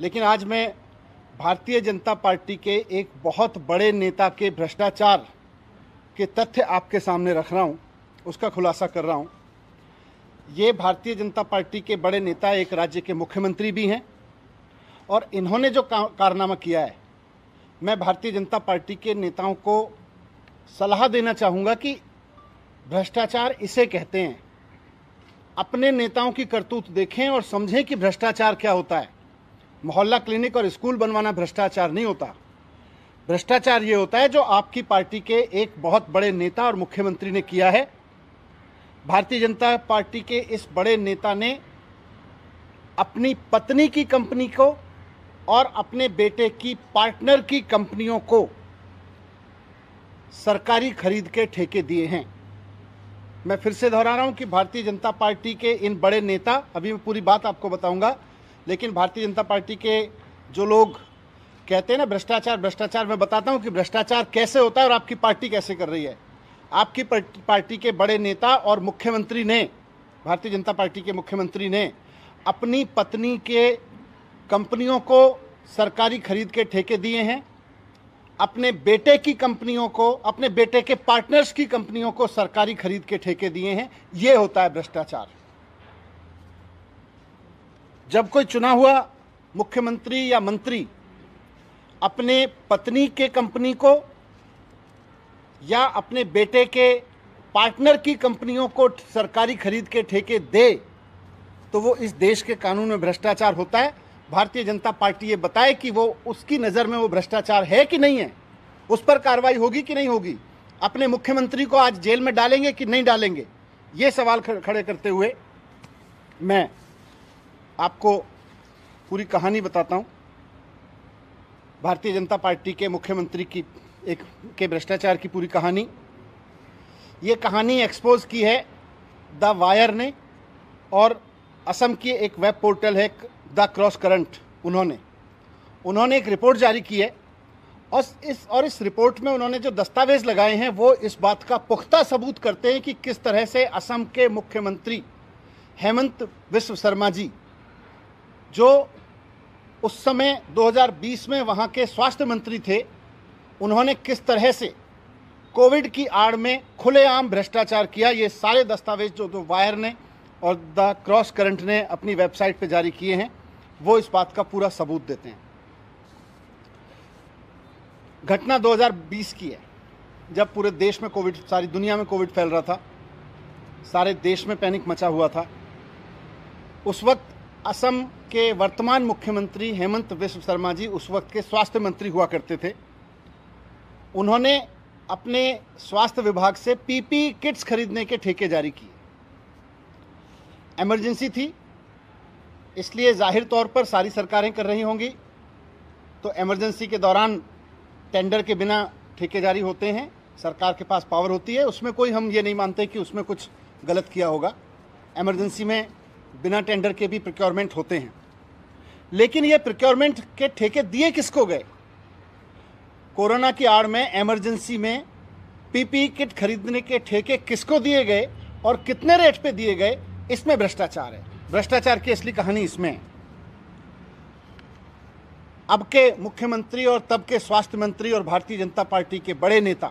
लेकिन आज मैं भारतीय जनता पार्टी के एक बहुत बड़े नेता के भ्रष्टाचार के तथ्य आपके सामने रख रहा हूँ उसका खुलासा कर रहा हूँ ये भारतीय जनता पार्टी के बड़े नेता एक राज्य के मुख्यमंत्री भी हैं और इन्होंने जो कारनामा किया है मैं भारतीय जनता पार्टी के नेताओं को सलाह देना चाहूँगा कि भ्रष्टाचार इसे कहते हैं अपने नेताओं की करतूत देखें और समझें कि भ्रष्टाचार क्या होता है मोहल्ला क्लिनिक और स्कूल बनवाना भ्रष्टाचार नहीं होता भ्रष्टाचार ये होता है जो आपकी पार्टी के एक बहुत बड़े नेता और मुख्यमंत्री ने किया है भारतीय जनता पार्टी के इस बड़े नेता ने अपनी पत्नी की कंपनी को और अपने बेटे की पार्टनर की कंपनियों को सरकारी खरीद के ठेके दिए हैं मैं फिर से दोहरा रहा हूं कि भारतीय जनता पार्टी के इन बड़े नेता अभी मैं पूरी बात आपको बताऊंगा लेकिन भारतीय जनता पार्टी के जो लोग कहते हैं ना भ्रष्टाचार भ्रष्टाचार मैं बताता हूँ कि भ्रष्टाचार कैसे होता है और आपकी पार्टी कैसे कर रही है आपकी पार्टी के बड़े नेता और मुख्यमंत्री ने भारतीय जनता पार्टी के मुख्यमंत्री ने अपनी पत्नी के कंपनियों को सरकारी खरीद के ठेके दिए हैं अपने बेटे की कंपनियों को अपने बेटे के पार्टनर्स की कंपनियों को सरकारी खरीद के ठेके दिए हैं ये होता है भ्रष्टाचार जब कोई चुना हुआ मुख्यमंत्री या मंत्री अपने पत्नी के कंपनी को या अपने बेटे के पार्टनर की कंपनियों को सरकारी खरीद के ठेके दे तो वो इस देश के कानून में भ्रष्टाचार होता है भारतीय जनता पार्टी ये बताए कि वो उसकी नज़र में वो भ्रष्टाचार है कि नहीं है उस पर कार्रवाई होगी कि नहीं होगी अपने मुख्यमंत्री को आज जेल में डालेंगे कि नहीं डालेंगे ये सवाल खड़े करते हुए मैं आपको पूरी कहानी बताता हूँ भारतीय जनता पार्टी के मुख्यमंत्री की एक के भ्रष्टाचार की पूरी कहानी ये कहानी एक्सपोज की है द वायर ने और असम की एक वेब पोर्टल है द क्रॉस करंट उन्होंने उन्होंने एक रिपोर्ट जारी की है और इस और इस रिपोर्ट में उन्होंने जो दस्तावेज लगाए हैं वो इस बात का पुख्ता सबूत करते हैं कि किस तरह से असम के मुख्यमंत्री हेमंत विश्व शर्मा जी जो उस समय 2020 में वहाँ के स्वास्थ्य मंत्री थे उन्होंने किस तरह से कोविड की आड़ में खुलेआम भ्रष्टाचार किया ये सारे दस्तावेज जो तो वायर ने और द क्रॉस करंट ने अपनी वेबसाइट पर जारी किए हैं वो इस बात का पूरा सबूत देते हैं घटना 2020 की है जब पूरे देश में कोविड सारी दुनिया में कोविड फैल रहा था सारे देश में पैनिक मचा हुआ था उस वक्त असम के वर्तमान मुख्यमंत्री हेमंत विश्व शर्मा जी उस वक्त के स्वास्थ्य मंत्री हुआ करते थे उन्होंने अपने स्वास्थ्य विभाग से पीपी किट्स खरीदने के ठेके जारी किए एमरजेंसी थी इसलिए जाहिर तौर पर सारी सरकारें कर रही होंगी तो एमरजेंसी के दौरान टेंडर के बिना ठेके जारी होते हैं सरकार के पास पावर होती है उसमें कोई हम ये नहीं मानते कि उसमें कुछ गलत किया होगा एमरजेंसी में बिना टेंडर के भी प्रिक्योरमेंट होते हैं लेकिन ये प्रिक्योरमेंट के ठेके दिए किसको गए कोरोना की आड़ में एमरजेंसी में पीपी किट खरीदने के ठेके किसको दिए गए और कितने रेट पे दिए गए इसमें भ्रष्टाचार है भ्रष्टाचार की असली कहानी इसमें है अब के मुख्यमंत्री और तब के स्वास्थ्य मंत्री और भारतीय जनता पार्टी के बड़े नेता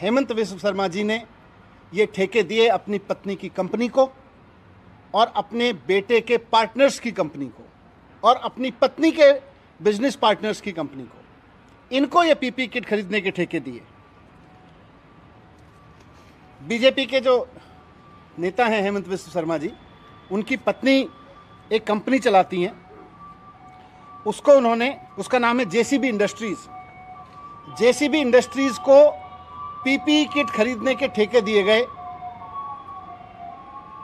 हेमंत विश्व शर्मा जी ने ये ठेके दिए अपनी पत्नी की कंपनी को और अपने बेटे के पार्टनर्स की कंपनी को और अपनी पत्नी के बिजनेस पार्टनर्स की कंपनी को इनको ये पीपी किट खरीदने के ठेके दिए बीजेपी के जो नेता हैं हेमंत विश्व शर्मा जी उनकी पत्नी एक कंपनी चलाती हैं उसको उन्होंने उसका नाम है जेसीबी इंडस्ट्रीज़ जेसीबी इंडस्ट्रीज़ को पीपी किट खरीदने के ठेके दिए गए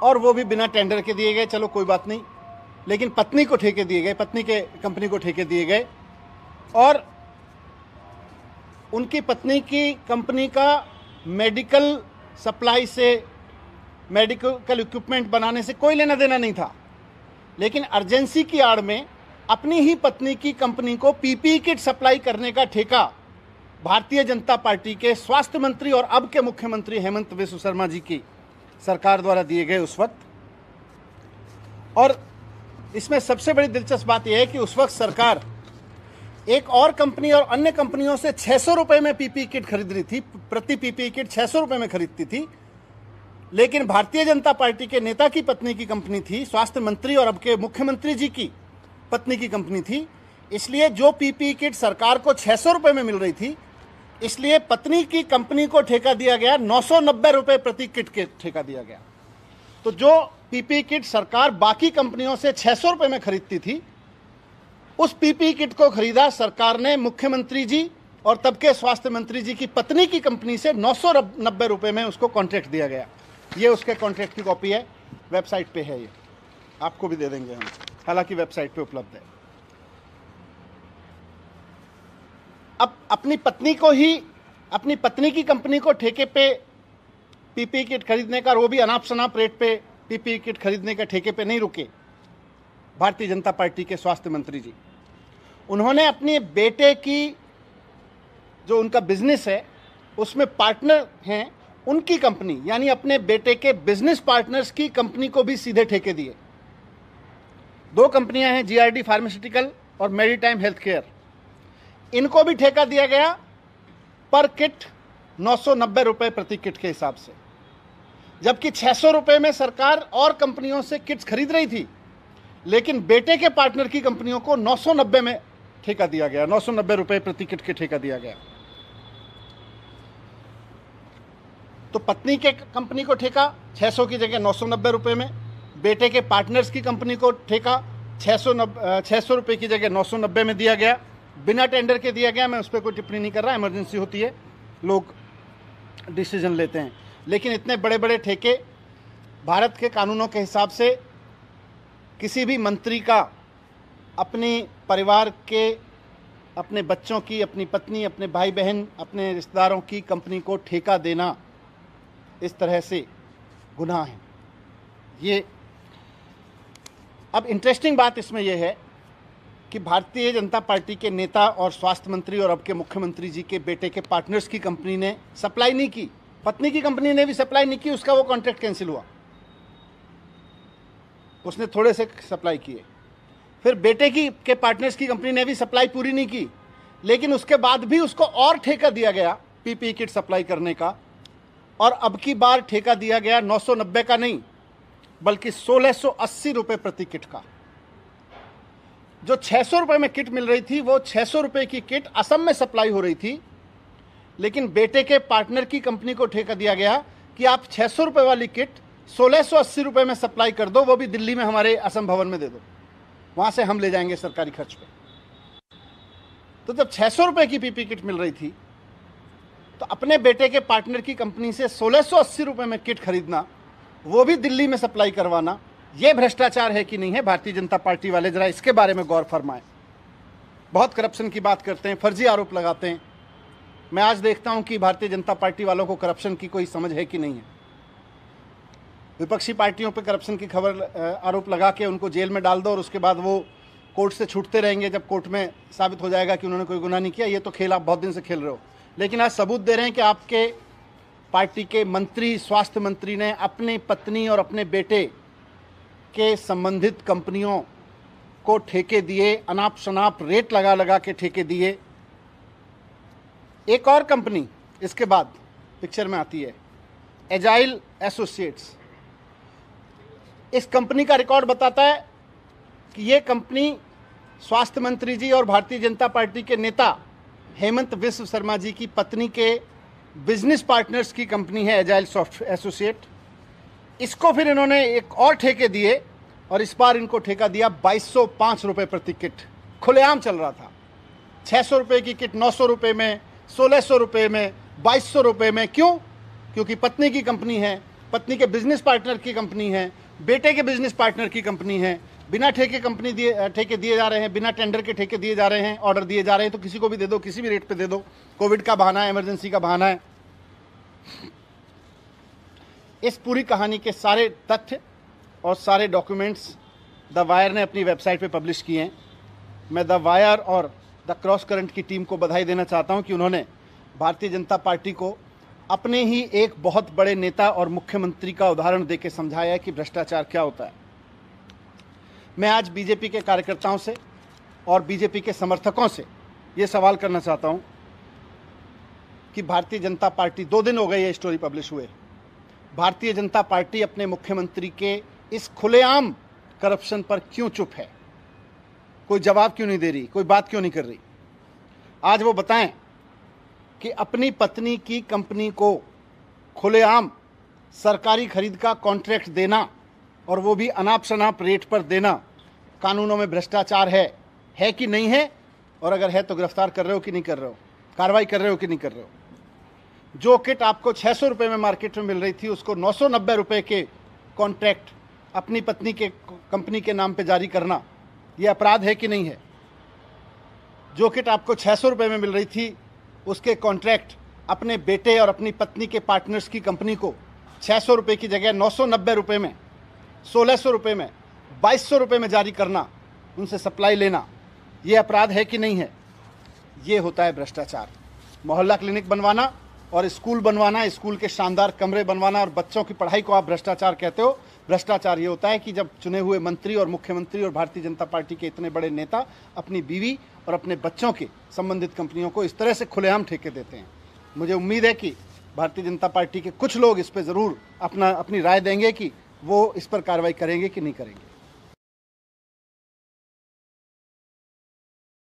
और वो भी बिना टेंडर के दिए गए चलो कोई बात नहीं लेकिन पत्नी को ठेके दिए गए पत्नी के कंपनी को ठेके दिए गए और उनकी पत्नी की कंपनी का मेडिकल सप्लाई से मेडिकल इक्विपमेंट बनाने से कोई लेना देना नहीं था लेकिन अर्जेंसी की आड़ में अपनी ही पत्नी की कंपनी को पीपी किट सप्लाई करने का ठेका भारतीय जनता पार्टी के स्वास्थ्य मंत्री और अब के मुख्यमंत्री हेमंत विश्व शर्मा जी की सरकार द्वारा दिए गए उस वक्त और इसमें सबसे बड़ी दिलचस्प बात यह है कि उस वक्त सरकार एक और कंपनी और अन्य कंपनियों से छः सौ रुपये में पीपी किट खरीद रही थी प्रति पीपी किट छः सौ रुपये में खरीदती थी लेकिन भारतीय जनता पार्टी के नेता की पत्नी की कंपनी थी स्वास्थ्य मंत्री और अब के मुख्यमंत्री जी की पत्नी की कंपनी थी इसलिए जो पीपी किट सरकार को छः सौ रुपये में मिल रही थी इसलिए पत्नी की कंपनी को ठेका दिया गया नौ सौ रुपए प्रति किट के ठेका दिया गया तो जो पीपी किट सरकार बाकी कंपनियों से छह सौ रुपए में खरीदती थी उस पीपी किट को खरीदा सरकार ने मुख्यमंत्री जी और तब के स्वास्थ्य मंत्री जी की पत्नी की कंपनी से नौ सौ नब्बे रुपए में उसको कॉन्ट्रैक्ट दिया गया ये उसके कॉन्ट्रैक्ट की कॉपी है वेबसाइट पे है ये आपको भी दे देंगे हम हालांकि वेबसाइट पे उपलब्ध है अपनी पत्नी को ही अपनी पत्नी की कंपनी को ठेके पे पीपी किट खरीदने का वो भी अनाप शनाप रेट पे पीपी किट खरीदने का ठेके पे नहीं रुके भारतीय जनता पार्टी के स्वास्थ्य मंत्री जी उन्होंने अपने बेटे की जो उनका बिजनेस है उसमें पार्टनर हैं उनकी कंपनी यानी अपने बेटे के बिजनेस पार्टनर्स की कंपनी को भी सीधे ठेके दिए दो कंपनियां हैं जीआरडी फार्मास्यूटिकल और मेरी टाइम हेल्थ केयर इनको भी ठेका दिया गया पर किट नौ सौ प्रति किट के हिसाब से जबकि छह सौ में सरकार और कंपनियों से किट्स खरीद रही थी लेकिन बेटे के पार्टनर की कंपनियों को नौ सौ नब्बे में ठेका दिया गया नौ सौ नब्बे प्रति किट के ठेका दिया गया तो पत्नी के कंपनी को ठेका 600 की जगह नौ सौ नब्बे में बेटे के पार्टनर्स की कंपनी को ठेका छः सौ नब्बे छः सौ की जगह नौ सौ नब्बे में दिया गया बिना टेंडर के दिया गया मैं उस पर कोई टिप्पणी नहीं कर रहा इमरजेंसी होती है लोग डिसीजन लेते हैं लेकिन इतने बड़े बड़े ठेके भारत के कानूनों के हिसाब से किसी भी मंत्री का अपने परिवार के अपने बच्चों की अपनी पत्नी अपने भाई बहन अपने रिश्तेदारों की कंपनी को ठेका देना इस तरह से गुनाह है ये अब इंटरेस्टिंग बात इसमें यह है कि भारतीय जनता पार्टी के नेता और स्वास्थ्य मंत्री और अब के मुख्यमंत्री जी के बेटे के पार्टनर्स की कंपनी ने सप्लाई नहीं की पत्नी की कंपनी ने भी सप्लाई नहीं की उसका वो कॉन्ट्रैक्ट कैंसिल हुआ उसने थोड़े से सप्लाई किए फिर बेटे की के पार्टनर्स की कंपनी ने भी सप्लाई पूरी नहीं की लेकिन उसके बाद भी उसको और ठेका दिया गया पीपी किट सप्लाई करने का और अब की बार ठेका दिया गया 990 का नहीं बल्कि 1680 रुपए प्रति किट का जो छः सौ रुपये में किट मिल रही थी वो छः सौ रुपये की किट असम में सप्लाई हो रही थी लेकिन बेटे के पार्टनर की कंपनी को ठेका दिया गया कि आप छः सौ वाली किट सोलह सौ अस्सी रुपये में सप्लाई कर दो वो भी दिल्ली में हमारे असम भवन में दे दो वहाँ से हम ले जाएंगे सरकारी खर्च पे तो जब छः सौ रुपये की पीपी किट मिल रही थी तो अपने बेटे के पार्टनर की कंपनी से सोलह सौ अस्सी रुपये में किट खरीदना वो भी दिल्ली में सप्लाई करवाना ये भ्रष्टाचार है कि नहीं है भारतीय जनता पार्टी वाले जरा इसके बारे में गौर फरमाएं बहुत करप्शन की बात करते हैं फर्जी आरोप लगाते हैं मैं आज देखता हूं कि भारतीय जनता पार्टी वालों को करप्शन की कोई समझ है कि नहीं है विपक्षी पार्टियों पर करप्शन की खबर आरोप लगा के उनको जेल में डाल दो और उसके बाद वो कोर्ट से छूटते रहेंगे जब कोर्ट में साबित हो जाएगा कि उन्होंने कोई गुनाह नहीं किया ये तो खेल आप बहुत दिन से खेल रहे हो लेकिन आज सबूत दे रहे हैं कि आपके पार्टी के मंत्री स्वास्थ्य मंत्री ने अपनी पत्नी और अपने बेटे के संबंधित कंपनियों को ठेके दिए अनाप शनाप रेट लगा लगा के ठेके दिए एक और कंपनी इसके बाद पिक्चर में आती है एजाइल एसोसिएट्स इस कंपनी का रिकॉर्ड बताता है कि ये कंपनी स्वास्थ्य मंत्री जी और भारतीय जनता पार्टी के नेता हेमंत विश्व शर्मा जी की पत्नी के बिजनेस पार्टनर्स की कंपनी है एजाइल सॉफ्ट एसोसिएट इसको फिर इन्होंने एक और ठेके दिए और इस बार इनको ठेका दिया बाईस सौ पाँच रुपये प्रति किट खुलेआम चल रहा था छः सौ रुपये की किट नौ सौ रुपये में सोलह सौ रुपये में बाईस सौ रुपये में क्यों क्योंकि पत्नी की कंपनी है पत्नी के बिजनेस पार्टनर की कंपनी है बेटे के बिजनेस पार्टनर की कंपनी है बिना ठेके कंपनी दिए ठेके दिए जा रहे हैं बिना टेंडर के ठेके दिए जा रहे हैं ऑर्डर दिए जा रहे हैं तो किसी को भी दे दो किसी भी रेट पे दे दो कोविड का बहाना है इमरजेंसी का बहाना है इस पूरी कहानी के सारे तथ्य और सारे डॉक्यूमेंट्स द वायर ने अपनी वेबसाइट पे पब्लिश किए हैं मैं द वायर और द क्रॉस करंट की टीम को बधाई देना चाहता हूं कि उन्होंने भारतीय जनता पार्टी को अपने ही एक बहुत बड़े नेता और मुख्यमंत्री का उदाहरण देके समझाया कि भ्रष्टाचार क्या होता है मैं आज बीजेपी के कार्यकर्ताओं से और बीजेपी के समर्थकों से ये सवाल करना चाहता हूँ कि भारतीय जनता पार्टी दो दिन हो गए ये स्टोरी पब्लिश हुए भारतीय जनता पार्टी अपने मुख्यमंत्री के इस खुलेआम करप्शन पर क्यों चुप है कोई जवाब क्यों नहीं दे रही कोई बात क्यों नहीं कर रही आज वो बताएं कि अपनी पत्नी की कंपनी को खुलेआम सरकारी खरीद का कॉन्ट्रैक्ट देना और वो भी अनाप शनाप रेट पर देना कानूनों में भ्रष्टाचार है है कि नहीं है और अगर है तो गिरफ्तार कर रहे हो कि नहीं कर रहे हो कार्रवाई कर रहे हो कि नहीं कर रहे हो जो किट आपको छः सौ रुपये में मार्केट में मिल रही थी उसको नौ सौ नब्बे रुपये के कॉन्ट्रैक्ट अपनी पत्नी के कंपनी के नाम पे जारी करना ये अपराध है कि नहीं है जो किट आपको छः सौ रुपये में मिल रही थी उसके कॉन्ट्रैक्ट अपने बेटे और अपनी पत्नी के पार्टनर्स की कंपनी को छः सौ रुपये की जगह नौ सौ नब्बे रुपये में सोलह सौ रुपये में बाईस सौ रुपये में जारी करना उनसे सप्लाई लेना ये अपराध है कि नहीं है ये होता है भ्रष्टाचार मोहल्ला क्लिनिक बनवाना और स्कूल बनवाना स्कूल के शानदार कमरे बनवाना और बच्चों की पढ़ाई को आप भ्रष्टाचार कहते हो भ्रष्टाचार ये होता है कि जब चुने हुए मंत्री और मुख्यमंत्री और भारतीय जनता पार्टी के इतने बड़े नेता अपनी बीवी और अपने बच्चों के संबंधित कंपनियों को इस तरह से खुलेआम ठेके देते हैं मुझे उम्मीद है कि भारतीय जनता पार्टी के कुछ लोग इस पर ज़रूर अपना अपनी राय देंगे कि वो इस पर कार्रवाई करेंगे कि नहीं करेंगे